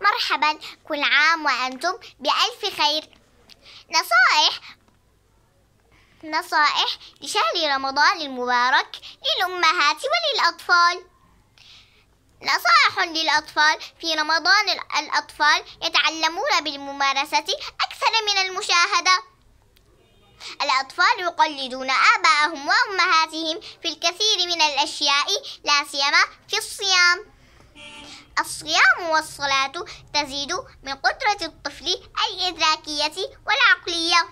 مرحبا كل عام وأنتم بألف خير نصائح نصائح لشهر رمضان المبارك للأمهات وللأطفال نصائح للأطفال في رمضان الأطفال يتعلمون بالممارسة أكثر من المشاهدة الأطفال يقلدون آباءهم وأمهاتهم في الكثير من الأشياء لا سيما في الصيام الصيام والصلاة تزيد من قدرة الطفل الإدراكية والعقلية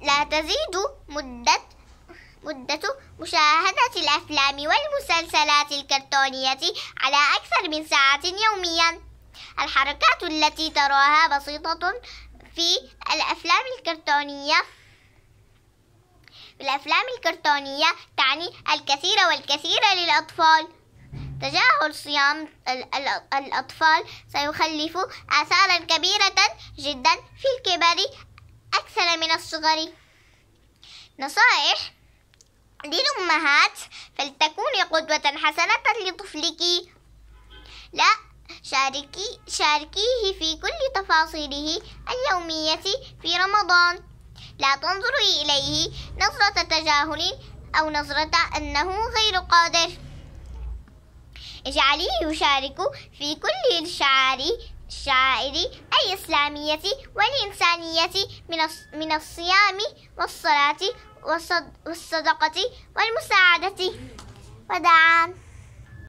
لا تزيد مدة مدة مشاهدة الأفلام والمسلسلات الكرتونية على أكثر من ساعة يوميا الحركات التي تراها بسيطة في الأفلام الكرتونية الأفلام الكرتونية تعني الكثير والكثير للأطفال تجاهل صيام الأطفال سيخلف آثارا كبيرة جدا في الكبر أكثر من الصغر نصائح للأمهات فلتكوني قدوة حسنة لطفلك لا شاركي شاركيه في كل تفاصيله اليومية في رمضان لا تنظري إليه نظرة تجاهل أو نظرة أنه غير قادر اجعليه يشارك في كل الشعائر الشعائر الإسلامية والإنسانية من من الصيام والصلاة والصدقة والمساعدة ودعا